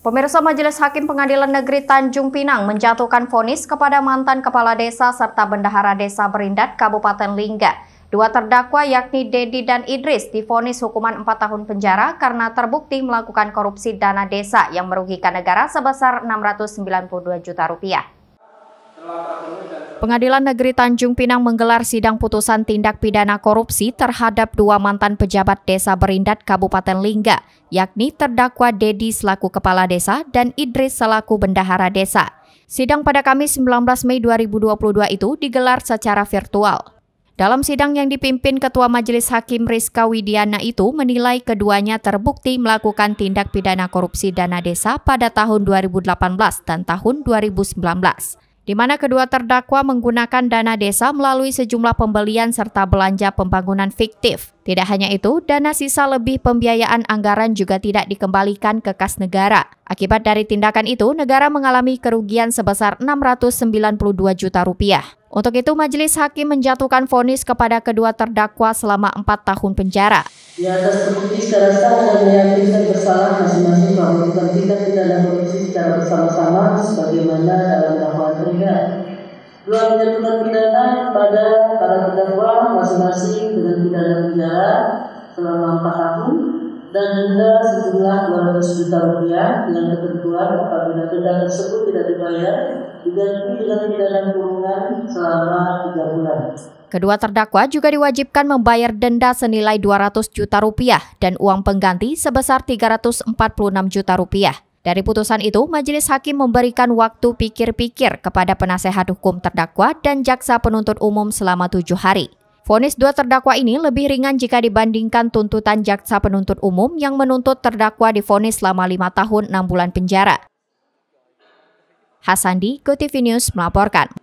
Pemirsa Majelis Hakim Pengadilan Negeri Tanjung Pinang menjatuhkan vonis kepada mantan Kepala Desa serta Bendahara Desa Berindat Kabupaten Lingga. Dua terdakwa yakni Dedi dan Idris difonis hukuman 4 tahun penjara karena terbukti melakukan korupsi dana desa yang merugikan negara sebesar 692 juta rupiah. Pengadilan Negeri Tanjung Pinang menggelar sidang putusan tindak pidana korupsi terhadap dua mantan pejabat desa Berindat Kabupaten Lingga, yakni terdakwa Dedi selaku Kepala Desa dan Idris selaku Bendahara Desa. Sidang pada Kamis 19 Mei 2022 itu digelar secara virtual. Dalam sidang yang dipimpin Ketua Majelis Hakim Rizka Widiana itu menilai keduanya terbukti melakukan tindak pidana korupsi dana desa pada tahun 2018 dan tahun 2019 di mana kedua terdakwa menggunakan dana desa melalui sejumlah pembelian serta belanja pembangunan fiktif. Tidak hanya itu, dana sisa lebih pembiayaan anggaran juga tidak dikembalikan ke kas negara. Akibat dari tindakan itu, negara mengalami kerugian sebesar 692 juta rupiah. Untuk itu, Majelis Hakim menjatuhkan vonis kepada kedua terdakwa selama empat tahun penjara. Di atas terbukti secara sah dan meyakinkan bersalah masing-masing melakukan tindak pidana korupsi secara bersama-sama sebagaimana dalam sehingga dua menjatuhkan pidana pada para terdakwa masing-masing dengan pidana penjara selama empat tahun dan denda sejumlah 200 juta rupiah dengan ketentuan apabila denda tersebut tidak dibayar diganti dengan pidana kurungan selama tiga bulan. Kedua terdakwa juga diwajibkan membayar denda senilai 200 juta rupiah dan uang pengganti sebesar 346 juta rupiah. Dari putusan itu, majelis hakim memberikan waktu pikir-pikir kepada penasehat hukum terdakwa dan jaksa penuntut umum selama tujuh hari. Fonis dua terdakwa ini lebih ringan jika dibandingkan tuntutan jaksa penuntut umum yang menuntut terdakwa di difonis selama lima tahun enam bulan penjara. Hasandi, GoTV News melaporkan.